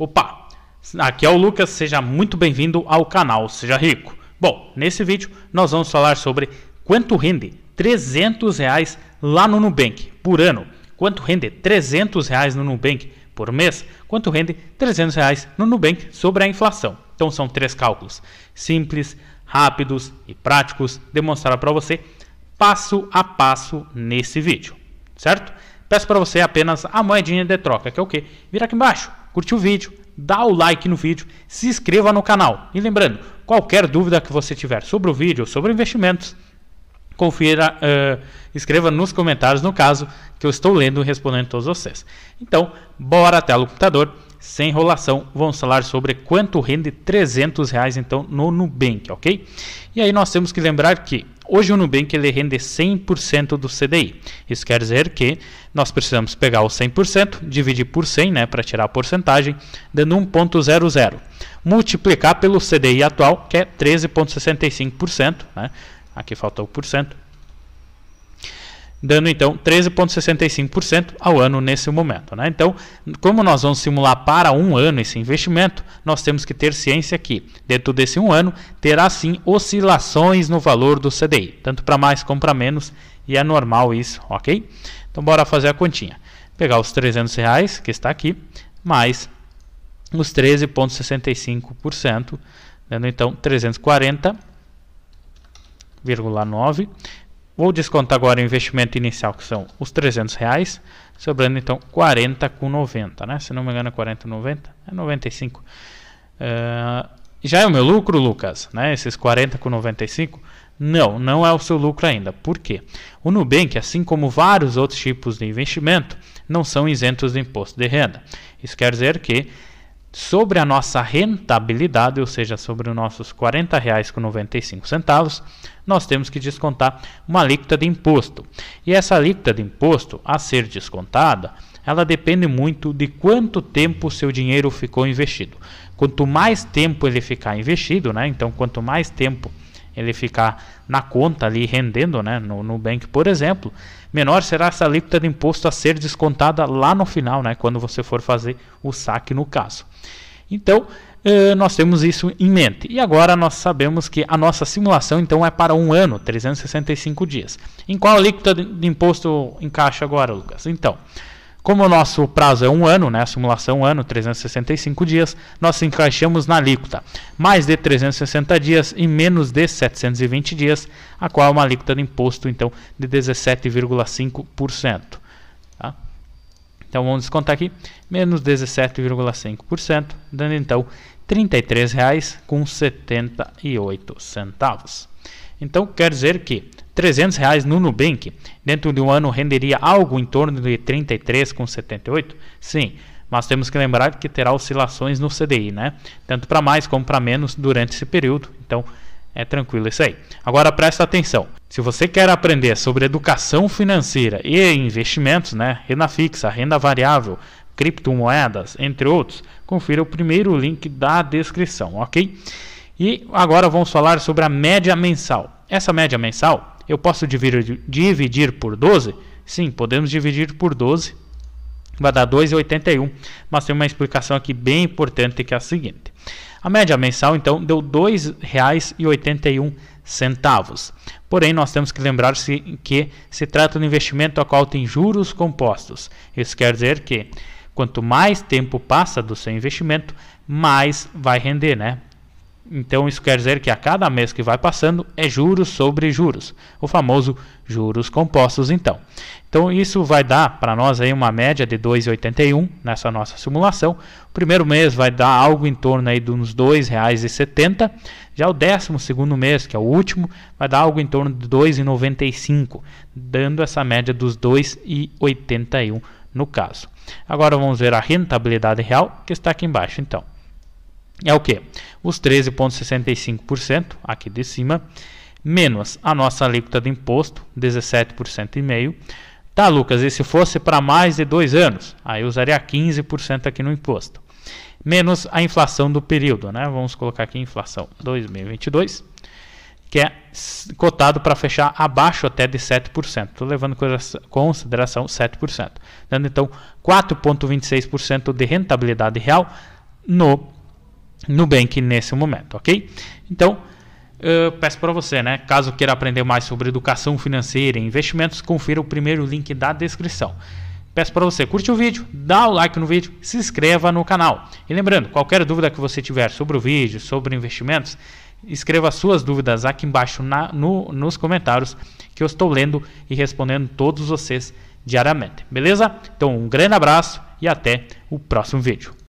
Opa! Aqui é o Lucas, seja muito bem-vindo ao canal Seja Rico. Bom, nesse vídeo nós vamos falar sobre quanto rende 300 reais lá no Nubank por ano, quanto rende 300 reais no Nubank por mês, quanto rende 300 reais no Nubank sobre a inflação. Então são três cálculos simples, rápidos e práticos demonstrar para você passo a passo nesse vídeo, certo? Peço para você apenas a moedinha de troca, que é o que? Vira aqui embaixo curte o vídeo, dá o like no vídeo, se inscreva no canal. E lembrando, qualquer dúvida que você tiver sobre o vídeo ou sobre investimentos, confira, uh, escreva nos comentários, no caso, que eu estou lendo e respondendo todos vocês. Então, bora até o computador sem enrolação, vamos falar sobre quanto rende 300 reais então no Nubank, ok? E aí nós temos que lembrar que hoje o Nubank ele rende 100% do CDI. Isso quer dizer que nós precisamos pegar o 100%, dividir por 100, né, para tirar a porcentagem, dando 1.00, multiplicar pelo CDI atual, que é 13.65%, né? Aqui faltou o porcento, dando então 13,65% ao ano nesse momento. Né? Então, como nós vamos simular para um ano esse investimento, nós temos que ter ciência que, dentro desse um ano, terá sim oscilações no valor do CDI, tanto para mais como para menos, e é normal isso, ok? Então, bora fazer a continha. Pegar os 300 reais, que está aqui, mais os 13,65%, dando então 340,9%. Vou descontar agora o investimento inicial, que são os 300 reais, sobrando então 40 com 90, né? Se não me engano, 40 90 é 95. Uh, é ah, já é o meu lucro, Lucas, né? Esses 40 com 95? Não, não é o seu lucro ainda. Por quê? O Nubank, assim como vários outros tipos de investimento, não são isentos de imposto de renda. Isso quer dizer que sobre a nossa rentabilidade, ou seja, sobre os nossos R$ 40,95, nós temos que descontar uma alíquota de imposto. E essa alíquota de imposto a ser descontada, ela depende muito de quanto tempo o seu dinheiro ficou investido. Quanto mais tempo ele ficar investido, né? Então, quanto mais tempo ele ficar na conta ali rendendo, né, no Nubank, por exemplo, menor será essa alíquota de imposto a ser descontada lá no final, né, quando você for fazer o saque no caso. Então, eh, nós temos isso em mente. E agora nós sabemos que a nossa simulação então é para um ano, 365 dias. Em qual alíquota de imposto encaixa agora, Lucas? Então, como o nosso prazo é um ano, né, a simulação é um ano, 365 dias, nós encaixamos na alíquota mais de 360 dias e menos de 720 dias, a qual é uma alíquota de imposto então de 17,5%. Tá? Então vamos descontar aqui, menos 17,5%, dando então R$ 33,78. Então quer dizer que 300 reais no Nubank dentro de um ano renderia algo em torno de 33,78? Sim, mas temos que lembrar que terá oscilações no CDI, né? Tanto para mais como para menos durante esse período. Então, é tranquilo isso aí. Agora presta atenção. Se você quer aprender sobre educação financeira e investimentos, né? Renda fixa, renda variável, criptomoedas, entre outros, confira o primeiro link da descrição, ok? E agora vamos falar sobre a média mensal. Essa média mensal eu posso dividir, dividir por 12? Sim, podemos dividir por 12. Vai dar 2,81. Mas tem uma explicação aqui bem importante que é a seguinte. A média mensal, então, deu R$ 2,81. Porém, nós temos que lembrar -se que se trata de um investimento a qual tem juros compostos. Isso quer dizer que quanto mais tempo passa do seu investimento, mais vai render, né? Então isso quer dizer que a cada mês que vai passando é juros sobre juros, o famoso juros compostos então. Então isso vai dar para nós aí uma média de 2,81 nessa nossa simulação. O primeiro mês vai dar algo em torno aí de uns R$ 2,70. Já o décimo segundo mês, que é o último, vai dar algo em torno de 2,95, dando essa média dos 2,81 no caso. Agora vamos ver a rentabilidade real, que está aqui embaixo então é o que? Os 13,65% aqui de cima, menos a nossa alíquota de imposto, 17,5%. Tá, Lucas, e se fosse para mais de dois anos? Aí eu usaria 15% aqui no imposto. Menos a inflação do período, né? Vamos colocar aqui inflação 2022, que é cotado para fechar abaixo até de 7%, Tô levando em consideração 7%, dando então 4,26% de rentabilidade real no Nubank nesse momento, ok? Então, eu eh, peço para você, né? Caso queira aprender mais sobre educação financeira e investimentos, confira o primeiro link da descrição. Peço para você, curte o vídeo, dá o like no vídeo, se inscreva no canal. E lembrando, qualquer dúvida que você tiver sobre o vídeo, sobre investimentos, escreva suas dúvidas aqui embaixo na, no, nos comentários que eu estou lendo e respondendo todos vocês diariamente. Beleza? Então, um grande abraço e até o próximo vídeo.